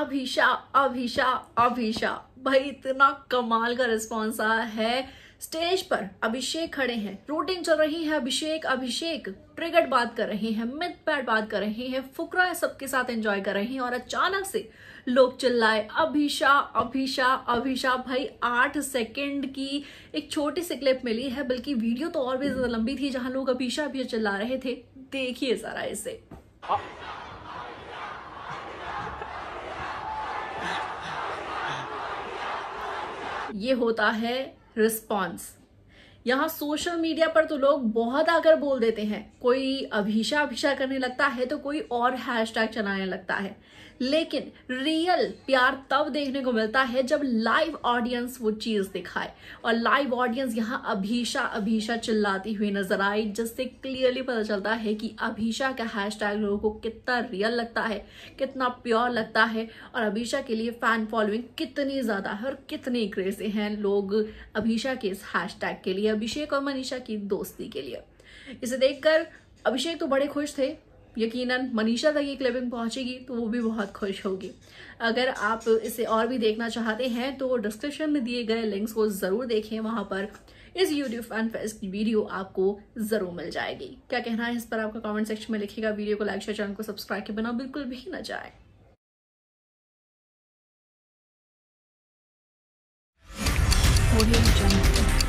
अभिषा अभिषा अभिषा भाई इतना कमाल का रिस्पॉन्स आया है स्टेज पर अभिषेक खड़े हैं रूटीन चल रही है अभिषेक अभिषेक ट्रिगर बात कर रहे हैं मिथ पैड बात कर रहे हैं फुकरा है सबके साथ एंजॉय कर रहे हैं और अचानक से लोग चिल्लाए अभिषा अभिषा अभिषा भाई आठ सेकंड की एक छोटी सी क्लिप मिली है बल्कि वीडियो तो और भी ज्यादा लंबी थी जहां लोग अभिषा अभिषा चिल्ला रहे थे देखिए जरा इसे हाँ। ये होता है रिस्पॉन्स यहाँ सोशल मीडिया पर तो लोग बहुत आकर बोल देते हैं कोई अभिषा अभिषा करने लगता है तो कोई और हैशटैग चलाने लगता है लेकिन रियल प्यार तब देखने को मिलता है जब लाइव ऑडियंस वो चीज दिखाए और लाइव ऑडियंस यहाँ अभिषा अभिषा चिल्लाती हुई नजर आई जिससे क्लियरली पता चलता है कि अभिषा का हैशटैग लोगों को कितना रियल लगता है कितना प्योर लगता है और अभिषा के लिए फैन फॉलोइंग कितनी ज्यादा है और कितने क्रेज हैं लोग अभिषा के इस हैशटैग के लिए लिए अभिषेक और मनीषा की दोस्ती के लिए इसे देखकर अभिषेक तो बड़े खुश थे यकीनन मनीषा तक ये क्लबिंग पहुंचेगी तो वो भी बहुत खुश होगी अगर आप इसे और भी देखना चाहते हैं तो डिस्क्रिप्शन में दिए गए लिंक्स को ज़रूर देखें वहां पर इस यूट्यूब फैन फेस्ट की वीडियो आपको ज़रूर मिल जाएगी क्या कहना है इस पर आपका कमेंट सेक्शन में लिखेगा वीडियो को लाइक शेयर चैनल को सब्सक्राइब के बिना बिल्कुल भी ना जाए audio jungle